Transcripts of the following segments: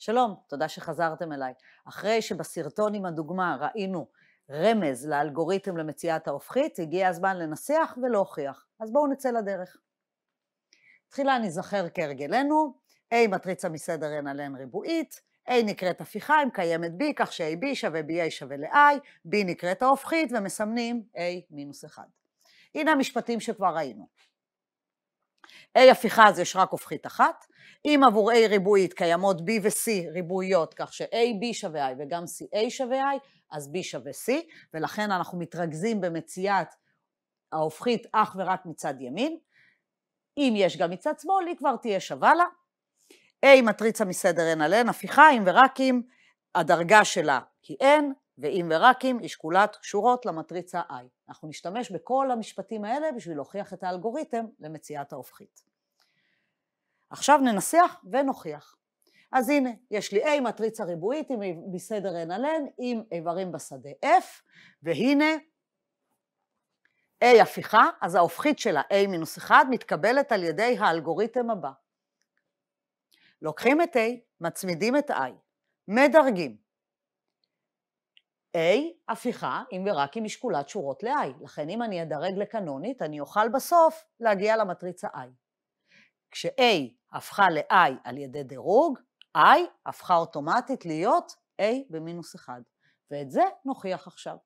שלום, תודה שחזרתם אליי. אחרי שבסרטון עם הדוגמה ראינו רמז לאלגוריתם למציאת ההופכית, הגיע הזמן לנסח ולהוכיח. אז בואו נצא לדרך. תחילה נזכר כהרגלנו, A מטריצה מסדר n על n ריבועית, A נקראת הפיכה אם קיימת B, כך ש-AB שווה BA שווה ל-I, B נקראת ההופכית ומסמנים A מינוס 1. הנה המשפטים שכבר ראינו. A הפיכה אז יש רק הופכית אחת, אם עבור A ריבועית קיימות B ו-C ריבועיות, כך ש-A, B שווה I וגם C, A שווה I, אז B שווה C, ולכן אנחנו מתרכזים במציאת ההופכית אך ורק מצד ימין. אם יש גם מצד שמאל, היא כבר תהיה שווה לה. A מטריצה מסדר n על n, הפיכה אם ורק אם הדרגה שלה היא n, ואם ורק אם היא שקולת שורות למטריצה I. אנחנו נשתמש בכל המשפטים האלה בשביל להוכיח את האלגוריתם למציאת ההופכית. עכשיו ננסח ונוכיח. אז הנה, יש לי A מטריצה ריבועית עם בסדר n על n עם איברים בשדה F, והנה A הפיכה, אז ההופכית של ה A מינוס 1 מתקבלת על ידי האלגוריתם הבא. לוקחים את A, מצמידים את I, מדרגים, A, הפיכה, אם ורק אם היא שקולת שורות ל-I. לכן אם אני אדרג לקנונית, אני אוכל בסוף להגיע למטריצה I. כש-A הפכה ל-I על ידי דירוג, I הפכה אוטומטית להיות A במינוס 1. ואת זה נוכיח עכשיו.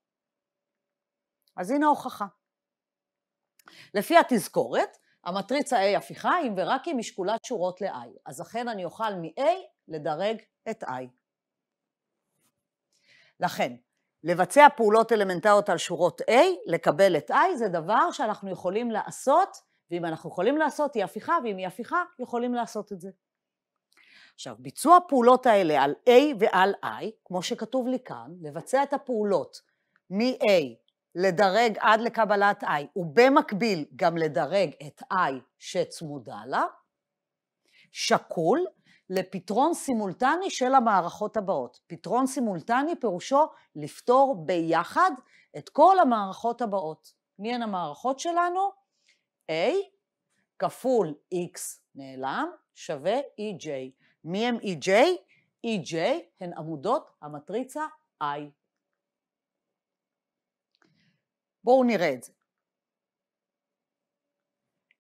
אז הנה ההוכחה. לפי התזכורת, המטריצה A הפיכה אם ורק אם היא שקולת שורות ל-I. אז אכן אני אוכל מ-A לדרג את I. לכן, לבצע פעולות אלמנטריות על שורות A, לקבל את I, זה דבר שאנחנו יכולים לעשות, ואם אנחנו יכולים לעשות היא הפיכה, ואם היא הפיכה, יכולים לעשות את זה. עכשיו, ביצוע הפעולות האלה על A ועל I, כמו שכתוב לי כאן, לבצע את הפעולות מ-A לדרג עד לקבלת I, ובמקביל גם לדרג את I שצמודה לה, שקול לפתרון סימולטני של המערכות הבאות. פתרון סימולטני פירושו לפתור ביחד את כל המערכות הבאות. מי הן המערכות שלנו? A כפול X נעלם שווה EJ. מי הם EJ? EJ הן עמודות המטריצה I. בואו נראה את זה.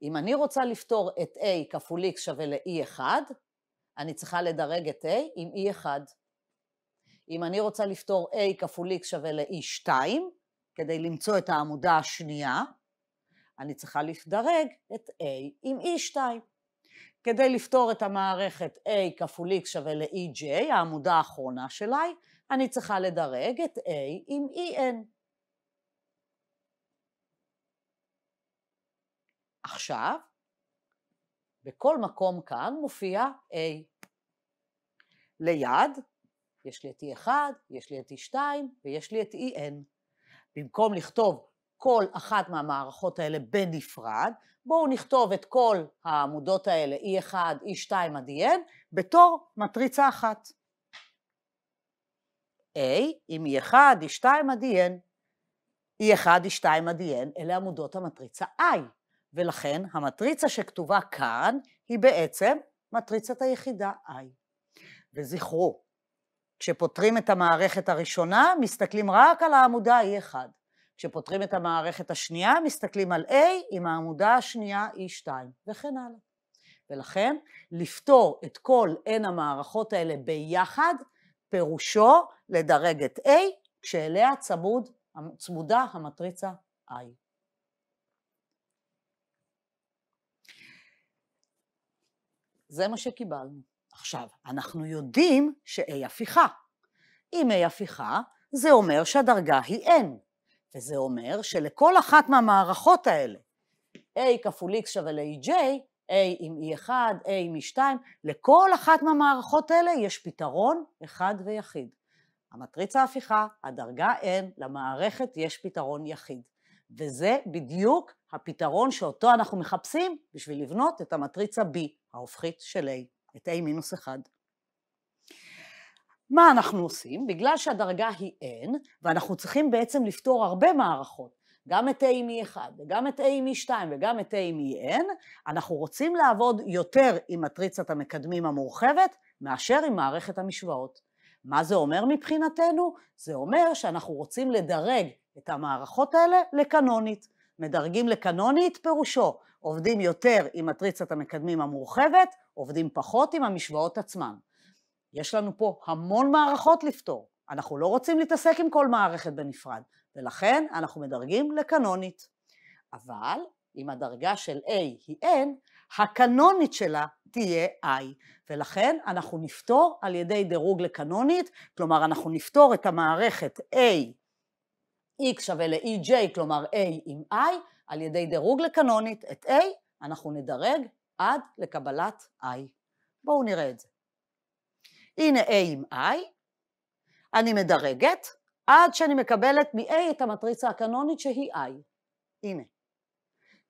אם אני רוצה לפתור את A כפול X שווה ל-E1, אני צריכה לדרג את A עם E1. אם אני רוצה לפתור A כפול X שווה ל-E2, כדי למצוא את העמודה השנייה, אני צריכה לדרג את A עם E2. כדי לפתור את המערכת A כפול X שווה ל-EJ, העמודה האחרונה שלי, אני צריכה לדרג את A עם EN. עכשיו, בכל מקום כאן מופיע A. ליד, יש לי את E1, יש לי את E2 ויש לי את EN. במקום לכתוב כל אחת מהמערכות האלה בנפרד, בואו נכתוב את כל העמודות האלה, E1, E2 עד EN, בתור מטריצה אחת. A עם E1, E2 עד EN. E1, E2 עד EN, אלה עמודות המטריצה I. ולכן המטריצה שכתובה כאן היא בעצם מטריצת היחידה I. וזכרו, כשפותרים את המערכת הראשונה, מסתכלים רק על העמודה E1. כשפותרים את המערכת השנייה, מסתכלים על A עם העמודה השנייה E2, וכן הלאה. ולכן, לפתור את כל N המערכות האלה ביחד, פירושו לדרג את A, כשאליה צמוד, צמודה המטריצה I. זה מה שקיבלנו. עכשיו, אנחנו יודעים ש-A הפיכה. אם A הפיכה, זה אומר שהדרגה היא N, וזה אומר שלכל אחת מהמערכות האלה, A כפול X שווה ל-EJ, A עם E1, A עם E2, לכל אחת מהמערכות האלה יש פתרון אחד ויחיד. המטריצה ההפיכה, הדרגה N, למערכת יש פתרון יחיד. וזה בדיוק הפתרון שאותו אנחנו מחפשים בשביל לבנות את המטריצה B, ההופכית של A, את A מינוס 1. מה אנחנו עושים? בגלל שהדרגה היא N, ואנחנו צריכים בעצם לפתור הרבה מערכות, גם את A מ-1 וגם את A מ-2 וגם את A מ-N, אנחנו רוצים לעבוד יותר עם מטריצת המקדמים המורחבת מאשר עם מערכת המשוואות. מה זה אומר מבחינתנו? זה אומר שאנחנו רוצים לדרג את המערכות האלה לקנונית. מדרגים לקנונית פירושו עובדים יותר עם מטריצת המקדמים המורחבת, עובדים פחות עם המשוואות עצמן. יש לנו פה המון מערכות לפתור, אנחנו לא רוצים להתעסק עם כל מערכת בנפרד, ולכן אנחנו מדרגים לקנונית. אבל אם הדרגה של A היא N, הקנונית שלה תהיה I, ולכן אנחנו נפתור על ידי דירוג לקנונית, כלומר אנחנו נפתור את המערכת A x שווה ל-ej, כלומר a עם i, על ידי דירוג לקנונית את a, אנחנו נדרג עד לקבלת i. בואו נראה את זה. הנה a עם i, אני מדרגת עד שאני מקבלת מ-a את המטריצה הקנונית שהיא i. הנה.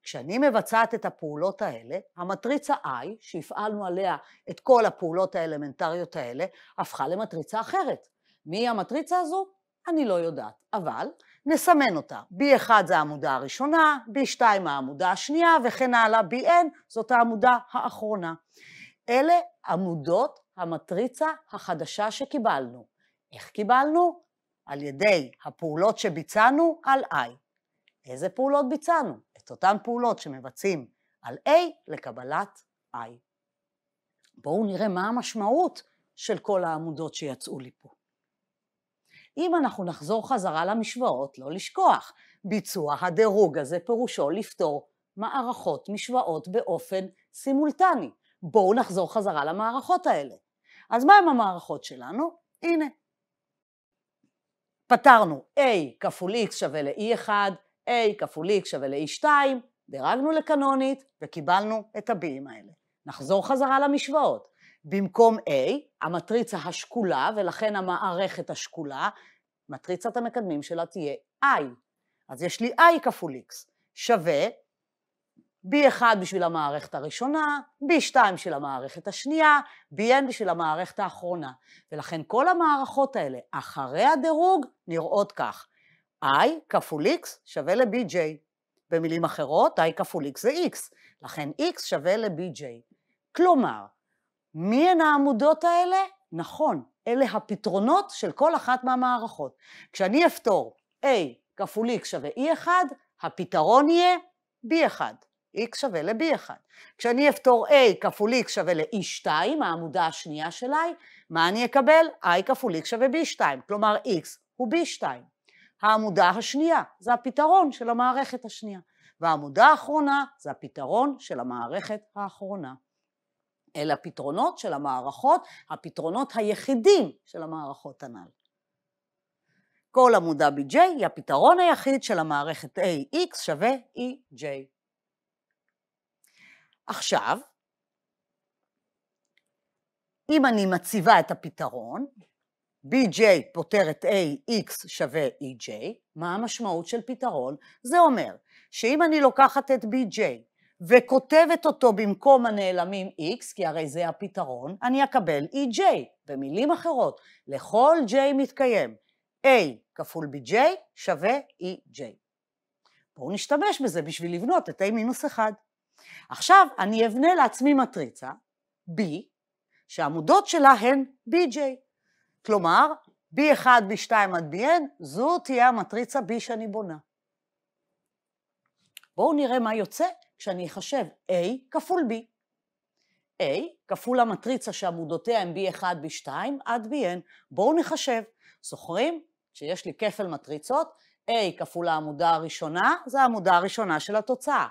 כשאני מבצעת את הפעולות האלה, המטריצה I, שהפעלנו עליה את כל הפעולות האלמנטריות האלה, הפכה למטריצה אחרת. מי המטריצה הזו? אני לא יודעת. אבל נסמן אותה. B1 זה העמודה הראשונה, B2 העמודה השנייה, וכן הלאה, BN זאת העמודה האחרונה. אלה עמודות המטריצה החדשה שקיבלנו. איך קיבלנו? על ידי הפעולות שביצענו על I. איזה פעולות ביצענו? את אותן פעולות שמבצעים על A לקבלת I. בואו נראה מה המשמעות של כל העמודות שיצאו לי פה. אם אנחנו נחזור חזרה למשוואות, לא לשכוח, ביצוע הדירוג הזה פירושו לפתור מערכות משוואות באופן סימולטני. בואו נחזור חזרה למערכות האלה. אז מה עם המערכות שלנו? הנה. פתרנו A כפול X שווה ל-E1, A כפול X שווה ל-E2, דירגנו לקנונית וקיבלנו את ה-B'ים האלה. נחזור חזרה למשוואות. במקום A, המטריצה השקולה, ולכן המערכת השקולה, מטריצת המקדמים שלה תהיה I. אז יש לי I כפול X שווה B1 בשביל המערכת הראשונה, B2 בשביל המערכת השנייה, BN בשביל המערכת האחרונה. ולכן כל המערכות האלה, אחרי הדירוג, נראות כך. I כפול X שווה ל-BJ. במילים אחרות, I כפול X זה X, לכן X שווה ל-BJ. כלומר, מי הן העמודות האלה? נכון, אלה הפתרונות של כל אחת מהמערכות. כשאני אפתור A כפול X שווה E1, הפתרון יהיה B1. x שווה ל-b1. כשאני אפתור a כפול x שווה ל-e2, העמודה השנייה שלי, מה אני אקבל? i כפול x שווה b2, כלומר x הוא b2. העמודה השנייה זה הפתרון של המערכת השנייה, והעמודה האחרונה זה הפתרון של המערכת האחרונה. אל הפתרונות של המערכות, הפתרונות היחידים של המערכות הנ"ל. כל עמוד ב-J היא הפתרון היחיד של המערכת AX שווה EJ. עכשיו, אם אני מציבה את הפתרון, BJ פותר את AX שווה EJ, מה המשמעות של פתרון? זה אומר שאם אני לוקחת את BJ וכותבת אותו במקום הנעלמים x, כי הרי זה הפתרון, אני אקבל ej. במילים אחרות, לכל j מתקיים a כפול bj שווה ej. בואו נשתמש בזה בשביל לבנות את a מינוס 1. עכשיו אני אבנה לעצמי מטריצה b, שהעמודות שלה הן bj. כלומר, b1, b2 עד bn, זו תהיה המטריצה b שאני בונה. בואו נראה מה יוצא כשאני אחשב A כפול B. A כפול המטריצה שעמודותיה הם B1, B2 עד BN. בואו נחשב. זוכרים? שיש לי כפל מטריצות, A כפול העמודה הראשונה, זה העמודה הראשונה של התוצאה.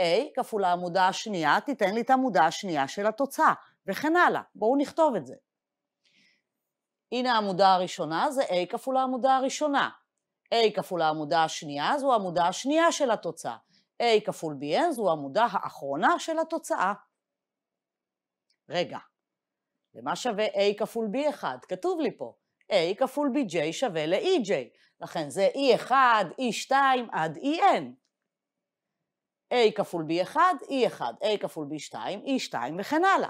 A כפול העמודה השנייה, תיתן לי את העמודה השנייה של התוצאה, וכן הלאה. בואו נכתוב את זה. הנה העמודה הראשונה, זה A כפול העמודה הראשונה. A כפול העמודה השנייה, זו העמודה השנייה של התוצאה. A כפול BN זו העמודה האחרונה של התוצאה. רגע, למה שווה A כפול B1? כתוב לי פה, A כפול BJ שווה ל-EJ, לכן זה E1, E2 עד EN. A כפול B1, E1, A כפול B2, E2 וכן הלאה.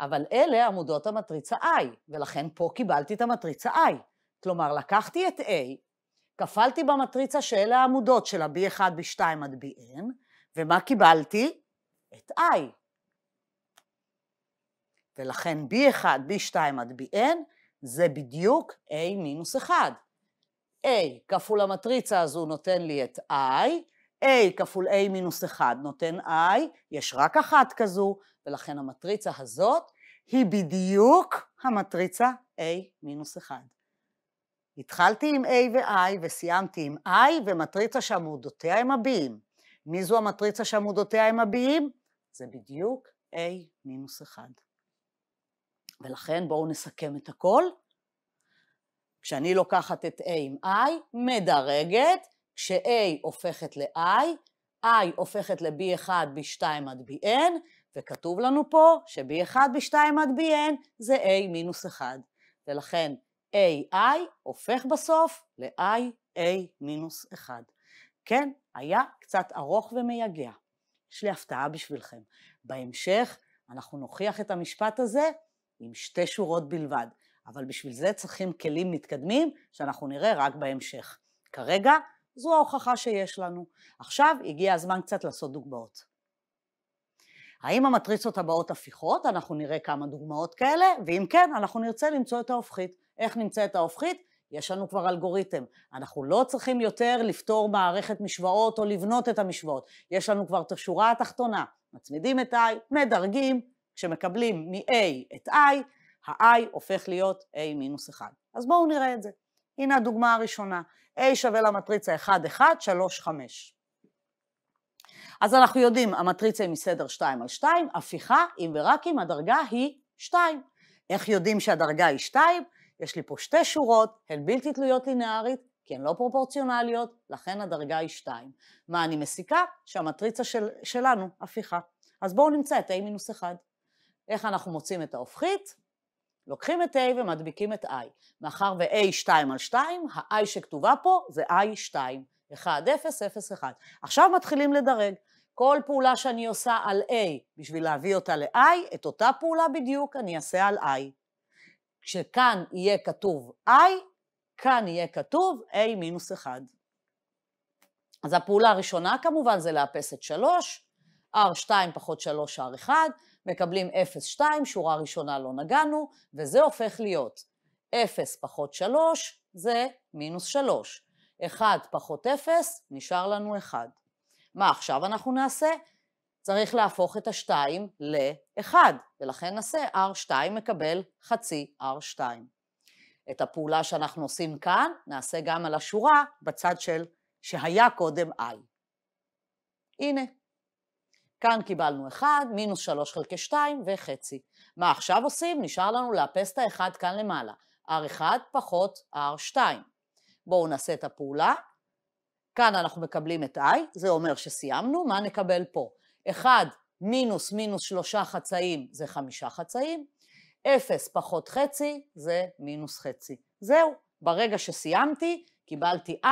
אבל אלה עמודות המטריצה I, ולכן פה קיבלתי את המטריצה I. כלומר, לקחתי את A כפלתי במטריצה שאלה העמודות שלה, B1, B2 עד BN, ומה קיבלתי? את I. ולכן B1, B2 עד BN זה בדיוק A מינוס 1. A כפול המטריצה הזו נותן לי את I, A כפול A מינוס 1 נותן I, יש רק אחת כזו, ולכן המטריצה הזאת היא בדיוק המטריצה A מינוס 1. התחלתי עם A ו-I וסיימתי עם I ומטריצה שעמודותיה הם הביים. מי זו המטריצה שעמודותיה הם הביים? זה בדיוק A מינוס 1. ולכן בואו נסכם את הכל. כשאני לוקחת את A עם I, מדרגת, כש-A הופכת ל-I, I הופכת ל-B1, B2 עד BN, וכתוב לנו פה ש-B1, B2 עד BN זה A מינוס 1. ולכן AI הופך בסוף ל-IA מינוס 1. כן, היה קצת ארוך ומייגע. יש לי הפתעה בשבילכם. בהמשך אנחנו נוכיח את המשפט הזה עם שתי שורות בלבד, אבל בשביל זה צריכים כלים מתקדמים שאנחנו נראה רק בהמשך. כרגע זו ההוכחה שיש לנו. עכשיו הגיע הזמן קצת לעשות דוגמאות. האם המטריצות הבאות הפיכות? אנחנו נראה כמה דוגמאות כאלה, ואם כן, אנחנו נרצה למצוא את ההופכית. איך נמצא את ההופכית? יש לנו כבר אלגוריתם. אנחנו לא צריכים יותר לפתור מערכת משוואות או לבנות את המשוואות. יש לנו כבר את השורה התחתונה. מצמידים את i, מדרגים, כשמקבלים מ-a את i, ה-i הופך להיות a מינוס 1. אז בואו נראה את זה. הנה הדוגמה הראשונה, a שווה למטריצה 1, 1, 3, 5. אז אנחנו יודעים, המטריצה היא מסדר 2 על 2, הפיכה אם ורק אם הדרגה היא 2. איך יודעים שהדרגה היא 2? יש לי פה שתי שורות, הן בלתי תלויות לינארית, כי הן לא פרופורציונליות, לכן הדרגה היא 2. מה אני מסיקה? שהמטריצה של, שלנו הפיכה. אז בואו נמצא את a מינוס 1. איך אנחנו מוצאים את ההופכית? לוקחים את a ומדביקים את i. מאחר ו-a 2 על 2, ה-i שכתובה פה זה i 2. 1, 0, 0, 1. עכשיו מתחילים לדרג. כל פעולה שאני עושה על a בשביל להביא אותה ל-i, את אותה פעולה בדיוק אני אעשה על i. כשכאן יהיה כתוב i, כאן יהיה כתוב a מינוס 1. אז הפעולה הראשונה כמובן זה לאפס את 3, r2 פחות 3 r1, מקבלים 0, 2, שורה ראשונה לא נגענו, וזה הופך להיות 0 פחות 3 זה מינוס 3, 1 פחות 0 נשאר לנו 1. מה עכשיו אנחנו נעשה? צריך להפוך את השתיים לאחד, ולכן נעשה R2 מקבל חצי R2. את הפעולה שאנחנו עושים כאן, נעשה גם על השורה בצד של שהיה קודם I. הנה, כאן קיבלנו 1, מינוס 3 חלקי 2 וחצי. מה עכשיו עושים? נשאר לנו לאפס את ה-1 כאן למעלה. R1 פחות R2. בואו נעשה את הפעולה. כאן אנחנו מקבלים את I, זה אומר שסיימנו, מה נקבל פה? 1 מינוס מינוס שלושה חצאים זה חמישה חצאים, 0 פחות חצי זה מינוס חצי. זהו, ברגע שסיימתי קיבלתי i,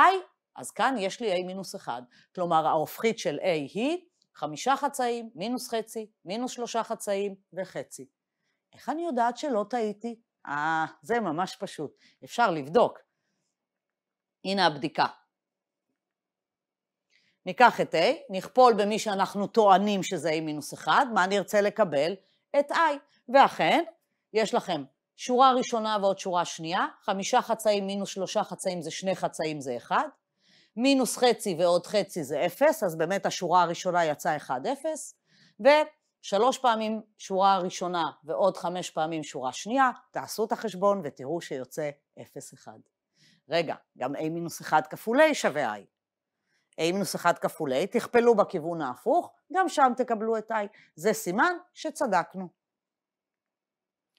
אז כאן יש לי a מינוס 1. כלומר ההופכית של a היא חמישה חצאים, מינוס חצי, מינוס שלושה חצאים וחצי. איך אני יודעת שלא טעיתי? אה, זה ממש פשוט. אפשר לבדוק. הנה הבדיקה. ניקח את A, נכפול במי שאנחנו טוענים שזה A מינוס 1, מה אני ארצה לקבל? את I. ואכן, יש לכם שורה ראשונה ועוד שורה שנייה, חמישה חצאים מינוס שלושה חצאים זה שני חצאים זה 1, מינוס חצי ועוד חצי זה 0, אז באמת השורה הראשונה יצאה 1-0, ושלוש פעמים שורה ראשונה ועוד חמש פעמים שורה שנייה, תעשו את החשבון ותראו שיוצא 0-1. רגע, גם A מינוס 1 כפול A שווה I. מינוס 1 כפול A, תכפלו בכיוון ההפוך, גם שם תקבלו את I. זה סימן שצדקנו.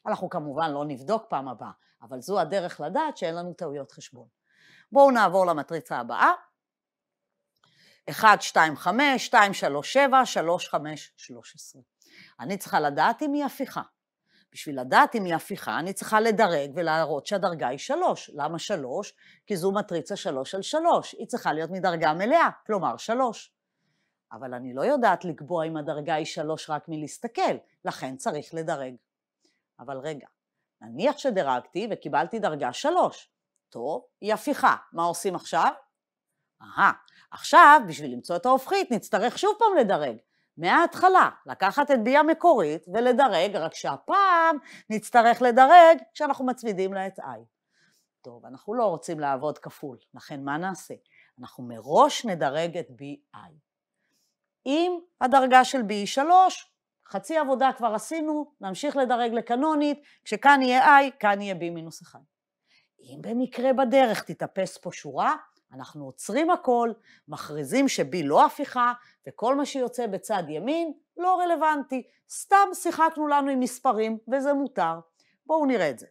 אנחנו כמובן לא נבדוק פעם הבאה, אבל זו הדרך לדעת שאין לנו טעויות חשבון. בואו נעבור למטריצה הבאה. 1, 2, 5, 2, 3, 7, 3, 5, 13. אני צריכה לדעת אם היא הפיכה. בשביל לדעת אם היא הפיכה, אני צריכה לדרג ולהראות שהדרגה היא שלוש. למה שלוש? כי זו מטריצה שלוש על שלוש. היא צריכה להיות מדרגה מלאה, כלומר שלוש. אבל אני לא יודעת לקבוע אם הדרגה היא שלוש רק מלהסתכל, לכן צריך לדרג. אבל רגע, נניח שדרגתי וקיבלתי דרגה שלוש. טוב, היא הפיכה. מה עושים עכשיו? אהה, עכשיו, בשביל למצוא את ההופכית, נצטרך שוב פעם לדרג. מההתחלה, לקחת את ביאה המקורית ולדרג, רק שהפעם נצטרך לדרג כשאנחנו מצמידים לה את I. טוב, אנחנו לא רוצים לעבוד כפול, לכן מה נעשה? אנחנו מראש נדרג את BI. אם הדרגה של B היא 3, חצי עבודה כבר עשינו, נמשיך לדרג לקנונית, כשכאן יהיה I, כאן יהיה B מינוס 1. אם במקרה בדרך תתאפס פה שורה, אנחנו עוצרים הכל, מכריזים שבי לא הפיכה, וכל מה שיוצא בצד ימין לא רלוונטי. סתם שיחקנו לנו עם מספרים, וזה מותר. בואו נראה את זה.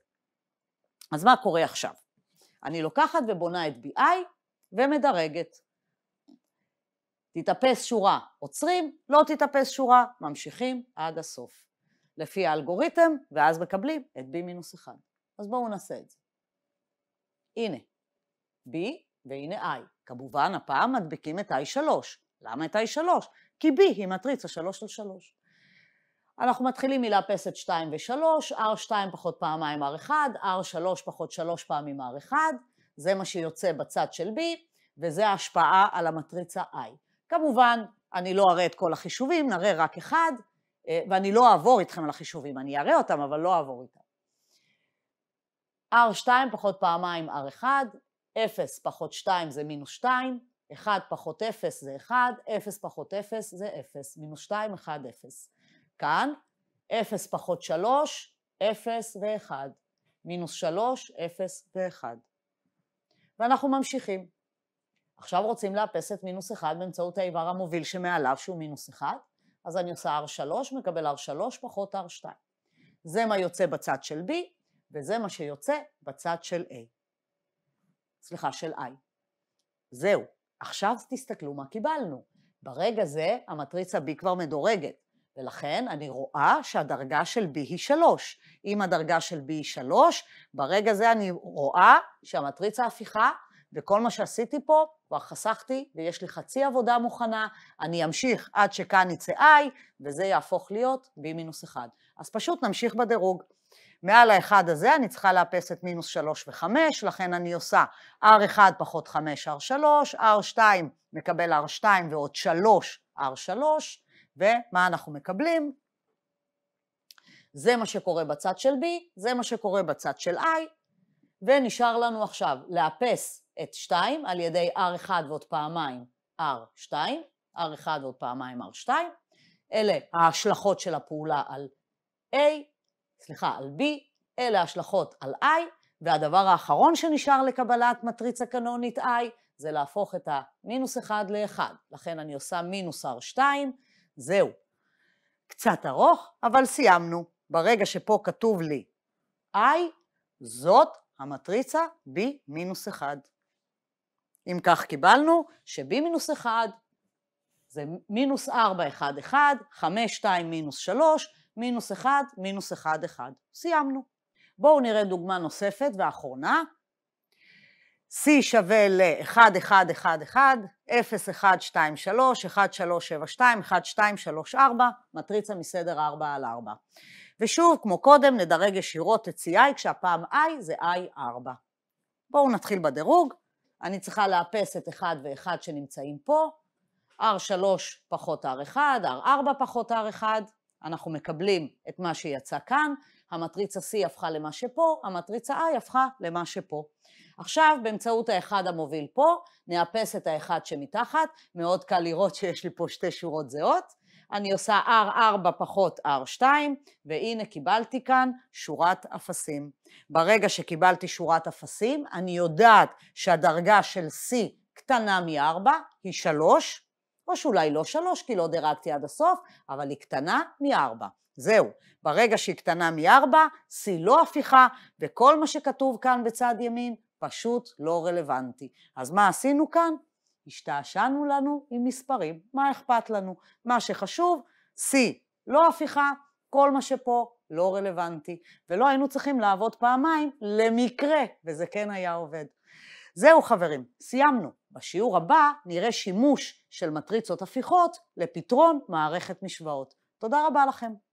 אז מה קורה עכשיו? אני לוקחת ובונה את BI ומדרגת. תתאפס שורה, עוצרים, לא תתאפס שורה, ממשיכים עד הסוף. לפי האלגוריתם, ואז מקבלים את b-1. אז בואו נעשה את זה. הנה, b והנה I. כמובן, הפעם מדביקים את I3. למה את I3? כי B היא מטריצה 3 על 3. אנחנו מתחילים מלאפסת 2 ו-3, R2 פחות פעמיים R1, R3 פחות 3 פעמים R1, זה מה שיוצא בצד של B, וזה ההשפעה על המטריצה I. כמובן, אני לא אראה את כל החישובים, נראה רק אחד, אה, ואני לא אעבור איתכם על החישובים, אני אראה אותם, אבל לא אעבור איתם. R2 פחות פעמיים R1, 0 פחות 2 זה מינוס 2, 1 פחות 0 זה 1, 0 פחות 0 זה 0, מינוס 2, 1, 0. כאן, 0 פחות 3, 0 ו-1, מינוס 3, 0 ו-1. ואנחנו ממשיכים. עכשיו רוצים לאפס את מינוס 1 באמצעות האיבר המוביל שמעליו שהוא מינוס 1, אז אני עושה R3, מקבל R3 פחות R2. זה מה יוצא בצד של B, וזה מה שיוצא בצד של A. סליחה, של I. זהו, עכשיו תסתכלו מה קיבלנו. ברגע זה המטריצה B כבר מדורגת, ולכן אני רואה שהדרגה של B היא 3. אם הדרגה של B היא 3, ברגע זה אני רואה שהמטריצה הפיכה, וכל מה שעשיתי פה כבר חסכתי, ויש לי חצי עבודה מוכנה, אני אמשיך עד שכאן יצא I, וזה יהפוך להיות B מינוס 1. אז פשוט נמשיך בדירוג. מעל האחד הזה אני צריכה לאפס את מינוס שלוש וחמש, לכן אני עושה R1 פחות חמש R3, R2 מקבל R2 ועוד שלוש R3, ומה אנחנו מקבלים? זה מה שקורה בצד של B, זה מה שקורה בצד של I, ונשאר לנו עכשיו לאפס את 2 על ידי R1 ועוד פעמיים R2, R1 ועוד פעמיים R2, אלה ההשלכות של הפעולה על A, סליחה, על B, אלה השלכות על I, והדבר האחרון שנשאר לקבלת מטריצה קנונית I, זה להפוך את המינוס 1 ל-1. לכן אני עושה מינוס R2, זהו. קצת ארוך, אבל סיימנו. ברגע שפה כתוב לי I, זאת המטריצה B מינוס 1. אם כך קיבלנו ש-B מינוס 1 זה מינוס 4, 1, 1, 5, 2, מינוס 3, מינוס 1, מינוס 1, 1. סיימנו. בואו נראה דוגמה נוספת ואחרונה. C שווה ל-1, 1, 1, 1, 0, 1, 2, 3, 1, 3, 7, 2, 1, 2, 3, 4, מטריצה מסדר 4 על 4. ושוב, כמו קודם, נדרג ישירות את CI, כשהפעם I זה I4. בואו נתחיל בדירוג. אני צריכה לאפס את 1 ו-1 שנמצאים פה, R3 פחות R1, R4 פחות R1, אנחנו מקבלים את מה שיצא כאן, המטריצה C הפכה למה שפה, המטריצה I הפכה למה שפה. עכשיו באמצעות האחד המוביל פה, נאפס את האחד שמתחת, מאוד קל לראות שיש לי פה שתי שורות זהות, אני עושה R4 פחות R2, והנה קיבלתי כאן שורת אפסים. ברגע שקיבלתי שורת אפסים, אני יודעת שהדרגה של C קטנה מ-4 היא 3, או שאולי לא שלוש, כי לא דירגתי עד הסוף, אבל היא קטנה מארבע. זהו. ברגע שהיא קטנה מארבע, שיא לא הפיכה, וכל מה שכתוב כאן בצד ימין פשוט לא רלוונטי. אז מה עשינו כאן? השתעשענו לנו עם מספרים, מה אכפת לנו? מה שחשוב, שיא לא הפיכה, כל מה שפה לא רלוונטי, ולא היינו צריכים לעבוד פעמיים למקרה, וזה כן היה עובד. זהו חברים, סיימנו. בשיעור הבא נראה שימוש של מטריצות הפיכות לפתרון מערכת משוואות. תודה רבה לכם.